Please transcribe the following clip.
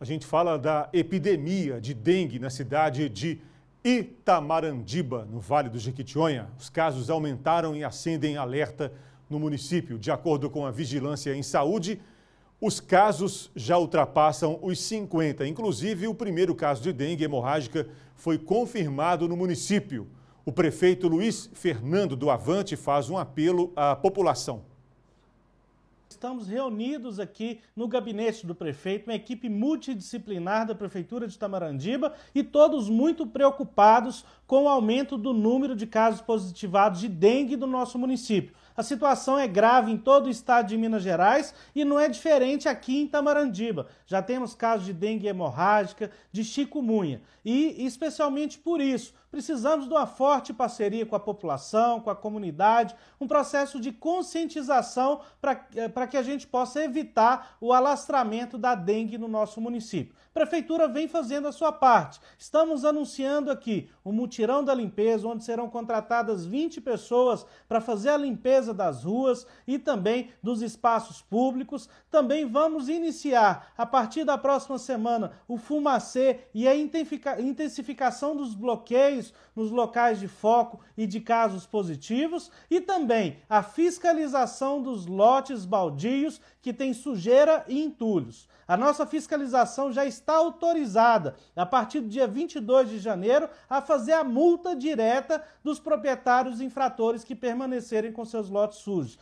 a gente fala da epidemia de dengue na cidade de Itamarandiba, no Vale do Jequitinhonha. Os casos aumentaram e acendem alerta no município. De acordo com a Vigilância em Saúde, os casos já ultrapassam os 50. Inclusive, o primeiro caso de dengue hemorrágica foi confirmado no município. O prefeito Luiz Fernando do Avante faz um apelo à população. Estamos reunidos aqui no gabinete do prefeito, uma equipe multidisciplinar da Prefeitura de Tamarandiba e todos muito preocupados com o aumento do número de casos positivados de dengue do nosso município. A situação é grave em todo o estado de Minas Gerais e não é diferente aqui em Tamarandiba. Já temos casos de dengue hemorrágica, de chikungunya. E, especialmente por isso, precisamos de uma forte parceria com a população, com a comunidade, um processo de conscientização para eh, que a gente possa evitar o alastramento da dengue no nosso município. A Prefeitura vem fazendo a sua parte. Estamos anunciando aqui um multi tirão da Limpeza, onde serão contratadas 20 pessoas para fazer a limpeza das ruas e também dos espaços públicos. Também vamos iniciar, a partir da próxima semana, o fumacê e a intensificação dos bloqueios nos locais de foco e de casos positivos. E também a fiscalização dos lotes baldios que têm sujeira e entulhos. A nossa fiscalização já está autorizada, a partir do dia 22 de janeiro, a fazer a multa direta dos proprietários infratores que permanecerem com seus lotes sujos.